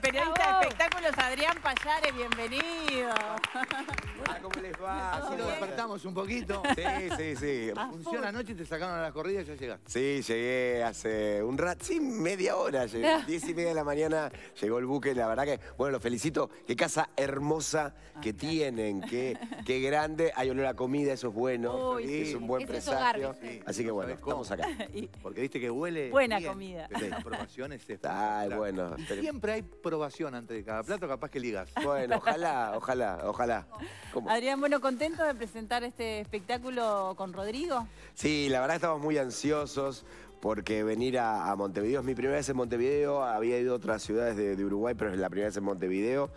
periodista de espectáculos Adrián Payares, bienvenido. ¿cómo les va? Así lo despertamos un poquito. Sí, sí, sí. Funciona anoche, te sacaron a las corridas y ya llegaste. Sí, llegué hace un rato, sí, media hora. Llegué. Diez y media de la mañana llegó el buque. La verdad que, bueno, los felicito. Qué casa hermosa ah, que tienen, qué, qué grande. Hay olor a comida, eso es bueno. Es un buen presagio. Así que bueno, estamos acá. Porque viste que huele Buena comida. Pero la aprobación está bueno. Siempre hay probación antes de cada plato, capaz que ligas. Bueno, ojalá, ojalá, ojalá. Adrián, bueno, contento de presentar este espectáculo con Rodrigo. Sí, la verdad estamos muy ansiosos porque venir a, Montevideo es mi primera vez en Montevideo, había ido a otras ciudades de, Uruguay, pero es la primera vez en Montevideo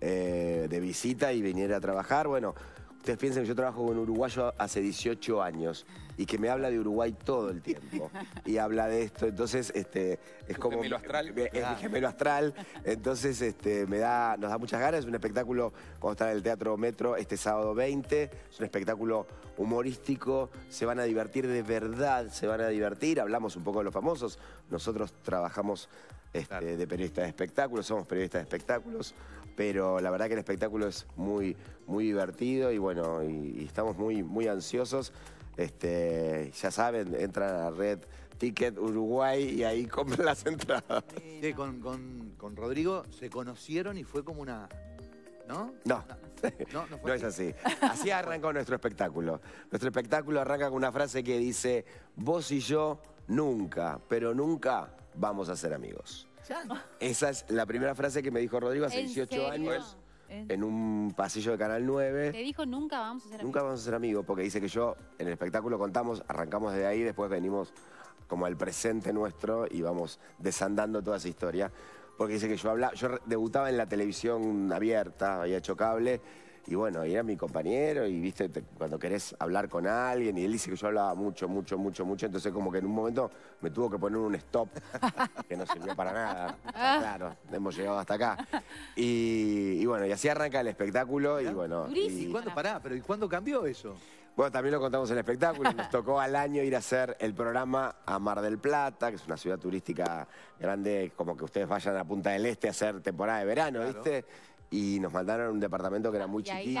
eh, de visita y venir a trabajar. Bueno, ustedes piensen que yo trabajo con uruguayo hace 18 años y que me habla de Uruguay todo el tiempo. y habla de esto, entonces este, es como... Gemelo astral. es gemelo astral, entonces este, me da, nos da muchas ganas. Es un espectáculo, a estar en el Teatro Metro, este sábado 20, es un espectáculo humorístico, se van a divertir de verdad, se van a divertir, hablamos un poco de los famosos, nosotros trabajamos este, de periodistas de espectáculos, somos periodistas de espectáculos, pero la verdad que el espectáculo es muy, muy divertido y bueno, y, estamos muy, muy ansiosos. Este, ya saben, entran a la red Ticket Uruguay y ahí compran las entradas. Sí, con, Rodrigo se conocieron y fue como una ¿No? No. No, es así. Así arranca nuestro espectáculo. Nuestro espectáculo arranca con una frase que dice, vos y yo nunca, pero nunca vamos a ser amigos. Esa es la primera frase que me dijo Rodrigo hace 18 años en un pasillo de Canal 9. Te dijo nunca vamos a ser amigos. Nunca vamos a ser amigos, porque dice que yo en el espectáculo contamos, arrancamos de ahí, después venimos como al presente nuestro y vamos desandando toda esa historia. Porque dice que yo hablaba, yo debutaba en la televisión abierta, había hecho cable y bueno, era mi compañero y viste, cuando querés hablar con alguien, y él dice que yo hablaba mucho, mucho, mucho, mucho, entonces como que en un momento me tuvo que poner un stop, que no sirvió para nada. Claro, hemos llegado hasta acá. Y, bueno, y así arranca el espectáculo y bueno. ¿Y, cuándo pará? ¿Pero y cuándo cambió eso? Bueno, también lo contamos en el espectáculo. Nos tocó al año ir a hacer el programa a Mar del Plata, que es una ciudad turística grande, como que ustedes vayan a Punta del Este a hacer temporada de verano, ¿viste? y nos mandaron un departamento que era muy chiquito.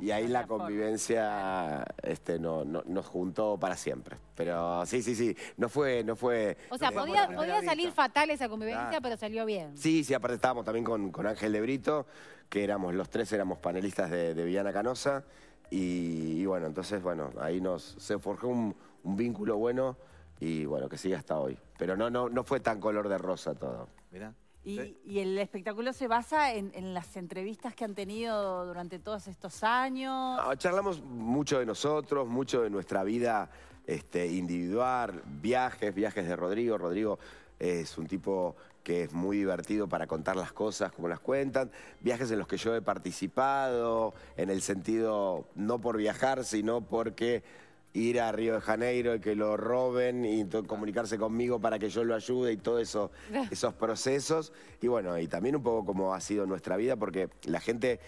y ahí la convivencia este, no, nos juntó para siempre. Pero sí, sí, sí, no fue... No fue o sea, podía, salir fatal esa convivencia, pero salió bien. Sí, sí, aparte estábamos también con, con, Ángel de Brito, que éramos los tres, éramos panelistas de, Villana Canosa. Y, bueno, entonces, bueno, ahí nos se forjó un, vínculo bueno y bueno, que sigue hasta hoy. Pero no, no, no fue tan color de rosa todo. Mirá. Y, el espectáculo se basa en, las entrevistas que han tenido durante todos estos años. Ah, charlamos mucho de nosotros, mucho de nuestra vida este, individual, viajes, viajes de Rodrigo. Rodrigo es un tipo que es muy divertido para contar las cosas como las cuentan, viajes en los que yo he participado, en el sentido no por viajar, sino porque ir a Río de Janeiro y que lo roben y comunicarse conmigo para que yo lo ayude y todos eso, esos procesos. Y bueno, y también un poco como ha sido nuestra vida, porque la gente,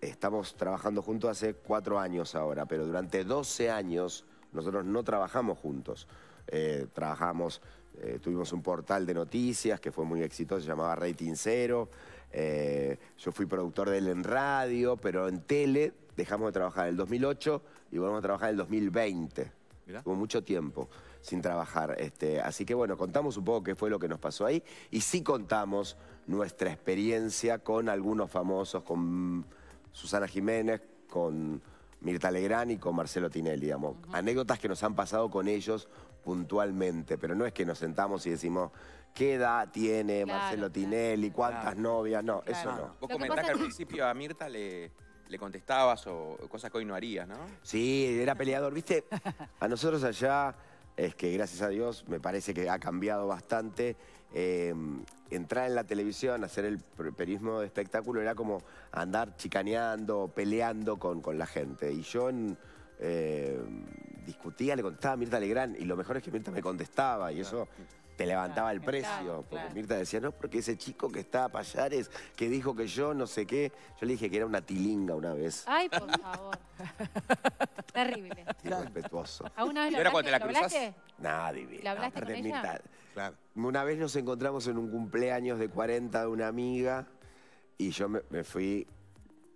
estamos trabajando juntos hace cuatro años ahora, pero durante 12 años nosotros no trabajamos juntos. Eh, trabajamos, eh, tuvimos un portal de noticias que fue muy exitoso, se llamaba Rating Cero. Eh, yo fui productor de él en radio, pero en tele dejamos de trabajar en el 2008 y volvemos a trabajar en el 2020. Hubo mucho tiempo sin trabajar. Este, así que bueno, contamos un poco qué fue lo que nos pasó ahí y sí contamos nuestra experiencia con algunos famosos, con Susana Jiménez, con Mirta Legrán y con Marcelo Tinelli, digamos. Anécdotas que nos han pasado con ellos puntualmente, pero no es que nos sentamos y decimos, ¿qué edad tiene Marcelo Tinelli? ¿Cuántas novias? No, eso no. Vos comentás que al principio a Mirta le le contestabas o cosas que hoy no harías, ¿no? Sí, era peleador. Viste, a nosotros allá es que gracias a Dios me parece que ha cambiado bastante. Em, entrar en la televisión, hacer el periodismo de espectáculo era como andar chicaneando, peleando con, con la gente. Y yo em, discutía, le contestaba a Mirta Legrand y lo mejor es que Mirta me contestaba y eso te levantaba el precio. porque Mirta decía, no, porque ese chico que está a Payares, que dijo que yo no sé qué. Yo le dije que era una tilinga una vez. Ay, por favor. Terrible. Respetuoso. una cuando te la cruzas? Nada, ¿La hablaste Una vez nos encontramos en un cumpleaños de 40 de una amiga y yo me, fui,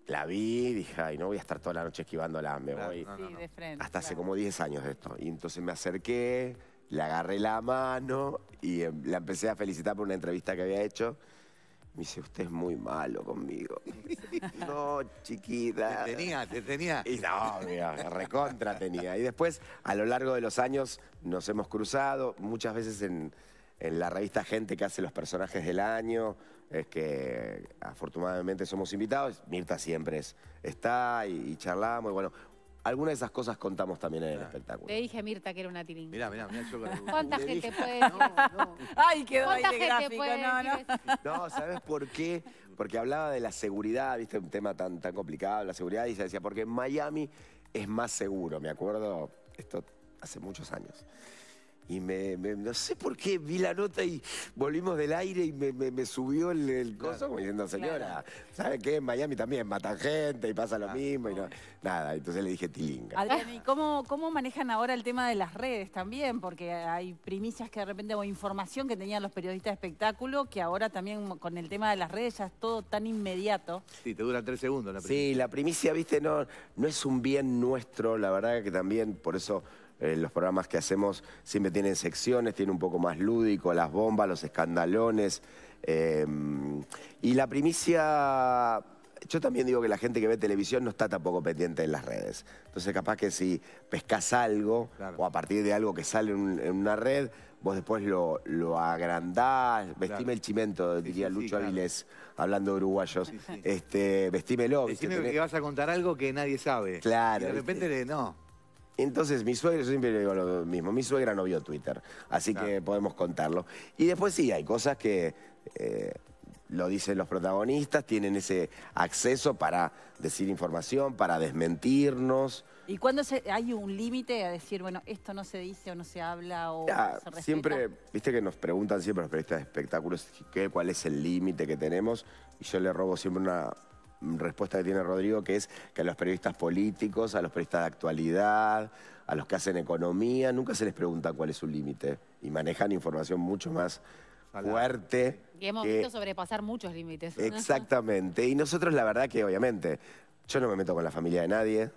la vi y dije, ay, no voy a estar toda la noche esquivándola, me voy. Hasta hace como 10 años de esto. Y entonces me acerqué, le agarré la mano y em, la empecé a felicitar por una entrevista que había hecho. Me dice, usted es muy malo conmigo. no, chiquita. Te tenía, te tenía. Y no, mira, recontra tenía. Y después, a lo largo de los años, nos hemos cruzado muchas veces en, en la revista Gente que hace los personajes del año. Es que afortunadamente somos invitados. Mirta siempre está y, y charlamos. Y bueno, algunas de esas cosas contamos también en el espectáculo. Le dije a Mirta que era una tiringa. Mirá, mirá, mirá, yo ¿Cuánta gente puede No, no. Ay, quedó ahí de gente gráfico, no, no. No, ¿sabes por qué? Porque hablaba de la seguridad, viste, un tema tan, tan complicado, la seguridad, y se decía, porque Miami es más seguro, me acuerdo, esto hace muchos años. Y me, no sé por qué, vi la nota y volvimos del aire y me, subió el, coso como diciendo, señora, ¿sabe qué? En Miami también matan gente y pasa lo mismo y nada. Entonces le dije tilinga. Adrián, ¿y cómo, cómo manejan ahora el tema de las redes también? Porque hay primicias que de repente, o información que tenían los periodistas de espectáculo, que ahora también con el tema de las redes ya es todo tan inmediato. Sí, te dura tres segundos la primicia. Sí, la primicia, viste, no, no es un bien nuestro, la verdad que también, por eso eh, los programas que hacemos siempre tienen secciones, tiene un poco más lúdico, las bombas, los escandalones. Em, y la primicia, yo también digo que la gente que ve televisión no está tampoco pendiente en las redes. Entonces capaz que si pescas algo, o a partir de algo que sale en, una red, vos después lo, lo agrandás, vestime el chimento, diría Lucho Avilés, hablando de uruguayos, este, vestímelo. Decime que, vas a contar algo que nadie sabe. Claro. Y de repente, le, no. Entonces, mi suegra, yo siempre le digo lo mismo, mi suegra no vio Twitter, así que podemos contarlo. Y después sí, hay cosas que eh, lo dicen los protagonistas, tienen ese acceso para decir información, para desmentirnos. ¿Y cuando hay un límite a decir, bueno, esto no se dice o no se habla o ya, ah, Siempre, viste que nos preguntan siempre los periodistas de espectáculos qué, cuál es el límite que tenemos y yo le robo siempre una respuesta que tiene Rodrigo, que es que a los periodistas políticos, a los periodistas de actualidad, a los que hacen economía, nunca se les pregunta cuál es su límite y manejan información mucho más fuerte. Y hemos visto sobrepasar muchos límites. Exactamente. Y nosotros la verdad que obviamente, yo no me meto con la familia de nadie,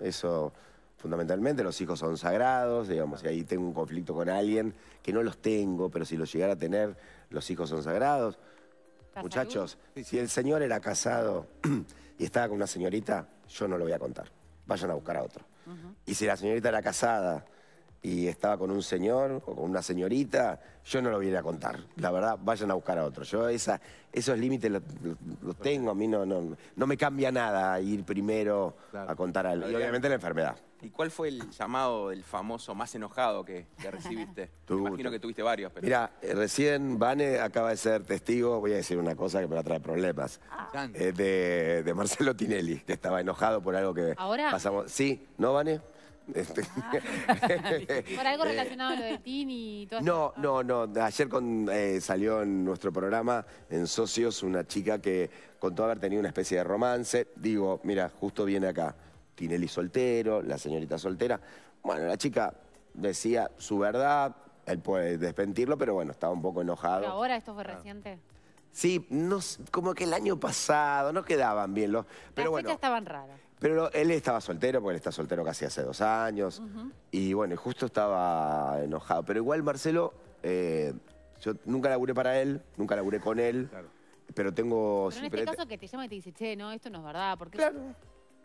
eso fundamentalmente, los hijos son sagrados, digamos, si ahí tengo un conflicto con alguien, que no los tengo, pero si los llegara a tener, los hijos son sagrados. Muchachos, si el señor era casado y estaba con una señorita, yo no lo voy a contar. Vayan a buscar a otro. Y si la señorita era casada y estaba con un señor o con una señorita, yo no lo voy a, ir a contar. La verdad, vayan a buscar a otro. Yo esos límites los, tengo, a mí no, no, no, me cambia nada ir primero a contar algo. Y obviamente la enfermedad. ¿Y cuál fue el llamado del famoso más enojado que, recibiste? me imagino que tuviste varios. Pero... Mira, eh, recién Vane acaba de ser testigo, voy a decir una cosa que me va a traer problemas, ah. Ah. Eh, de, Marcelo Tinelli, que estaba enojado por algo que... ¿Ahora? Pasamos. Sí, ¿no, Vane? Este, ah. Por algo eh, relacionado a lo de Tini y todo No, no, no. Ayer con, eh, salió en nuestro programa, en Socios, una chica que contó haber tenido una especie de romance. Digo, mira, justo viene acá Tinelli soltero, la señorita soltera. Bueno, la chica decía su verdad, él puede desmentirlo, pero bueno, estaba un poco enojado. ahora esto fue reciente? Sí, no, como que el año pasado, no quedaban bien los... Pero Las fechas estaban raras. Pero él estaba soltero, porque él está soltero casi hace dos años. Y bueno, justo estaba enojado. Pero igual Marcelo, eh, yo nunca laburé para él, nunca laburé con él. Pero tengo... Pero en este caso que te llama y te dice, che, no, esto no es verdad. Claro.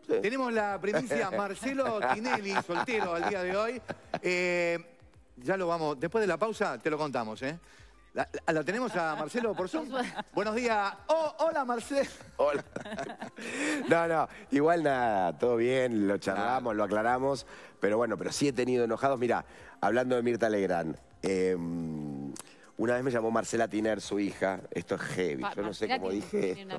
Tenemos la primicia Marcelo Tinelli, soltero al día de hoy. Eh, ya lo vamos, después de la pausa te lo contamos, ¿eh? La, tenemos a Marcelo por Zoom. Buenos días. Oh, hola, Marcelo. Hola. No, no, igual nada, todo bien, lo charlamos, lo aclaramos. Pero bueno, pero sí he tenido enojados. Mira, hablando de Mirta Legrand, em, una vez me llamó Marcela Tiner, su hija. Esto es heavy. Ah, yo no sé cómo dije esto.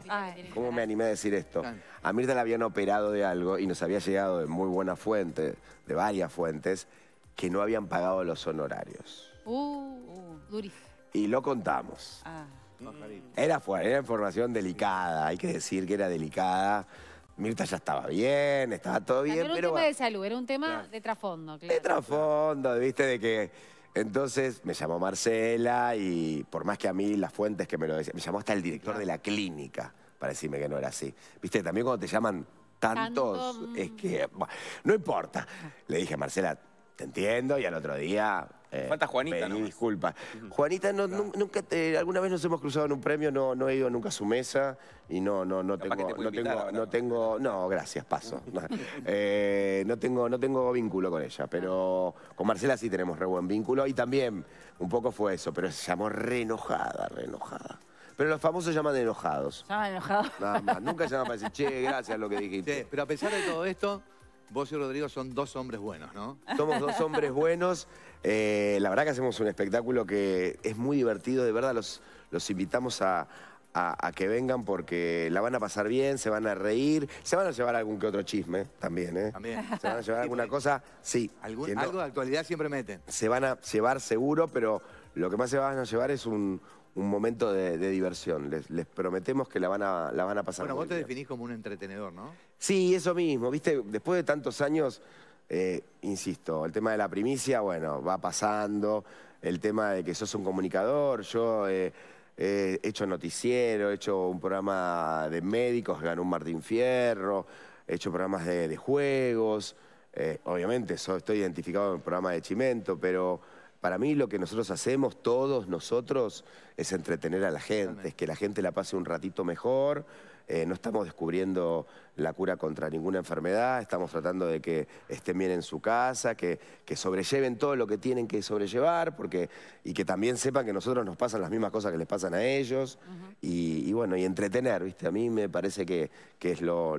¿Cómo me animé a decir esto? A Mirta la habían operado de algo y nos había llegado de muy buena fuente, de varias fuentes, que no habían pagado los honorarios. Uh, uh durísimo. Y lo contamos. Ah. Era, era información delicada, hay que decir que era delicada. Mirta ya estaba bien, estaba todo bien. Era un tema de salud, era un tema de trasfondo, claro. De trasfondo, viste, de que. Entonces me llamó Marcela y por más que a mí las fuentes que me lo decían, me llamó hasta el director de la clínica para decirme que no era así. Viste, también cuando te llaman tantos, mm. es que. no importa. Le dije a Marcela, te entiendo, y al otro día eh, Falta Juanita, ¿no? Disculpa. Juanita, nunca alguna vez nos hemos cruzado en un premio, no, no he ido nunca a su mesa y no, no, no tengo, no, tengo no gracias, paso. Eh, no tengo, no tengo vínculo con ella, pero con Marcela sí tenemos re buen vínculo y también un poco fue eso, pero se llamó re enojada, re Pero los famosos llaman enojados. Llaman enojados. Nada más. Nunca llaman para decir, che, gracias lo que dijiste. pero a pesar de todo esto, Vos y Rodrigo son dos hombres buenos, ¿no? Somos dos hombres buenos. Eh, la verdad que hacemos un espectáculo que es muy divertido. De verdad, los, invitamos a, que vengan porque la van a pasar bien, se van a reír, se van a llevar algún que otro chisme también, ¿eh? También. Se van a llevar alguna cosa, sí. algo de actualidad siempre meten. Se van a llevar seguro, pero lo que más se van a llevar es un, un momento de, diversión. Les, prometemos que la van a, la van a pasar Bueno, vos te definís como un entretenedor, ¿no? Sí, eso mismo. Viste, después de tantos años, eh, insisto, el tema de la primicia, bueno, va pasando. El tema de que sos un comunicador, yo... Eh, eh, he hecho noticiero, he hecho un programa de médicos, ganó un Martín Fierro, he hecho programas de, juegos, obviamente estoy identificado en el programa de Chimento, pero para mí lo que nosotros hacemos, todos nosotros, es entretener a la gente, es que la gente la pase un ratito mejor, eh, no estamos descubriendo la cura contra ninguna enfermedad, estamos tratando de que estén bien en su casa, que, sobrelleven todo lo que tienen que sobrellevar porque, y que también sepan que nosotros nos pasan las mismas cosas que les pasan a ellos y, bueno, y entretener, ¿viste? A mí me parece que, es lo,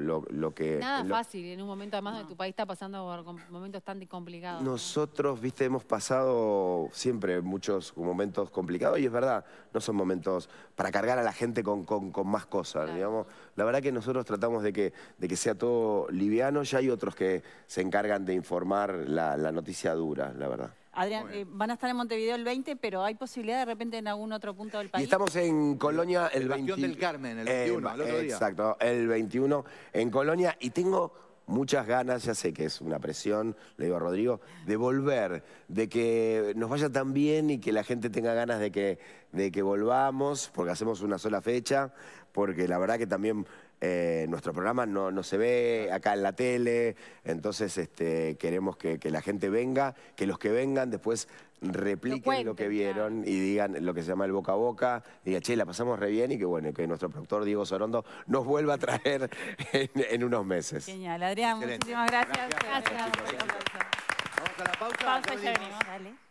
que... Nada fácil, en un momento además tu país está pasando momentos tan complicados. Nosotros, viste, hemos pasado siempre muchos momentos complicados y es verdad, no son momentos para cargar a la gente con, más cosas, digamos. La verdad que nosotros tratamos de que, de que sea todo liviano, ya hay otros que se encargan de informar la, noticia dura, la verdad. Adrián, eh, van a estar en Montevideo el 20, pero hay posibilidad de repente en algún otro punto del país. Y estamos en Colonia el, el del Carmen, el 21, eh, el Exacto, el 21 en Colonia y tengo muchas ganas, ya sé que es una presión, le digo a Rodrigo, de volver, de que nos vaya tan bien y que la gente tenga ganas de que, de que volvamos, porque hacemos una sola fecha, porque la verdad que también eh, nuestro programa no, se ve acá en la tele, entonces este, queremos que, la gente venga, que los que vengan después repliquen lo, que vieron y digan lo que se llama el boca a boca, digan, che, la pasamos re bien y que bueno, que nuestro productor Diego Sorondo nos vuelva a traer en, unos meses. Genial, Adrián, muchísimas gracias. gracias. la pausa. Pausa,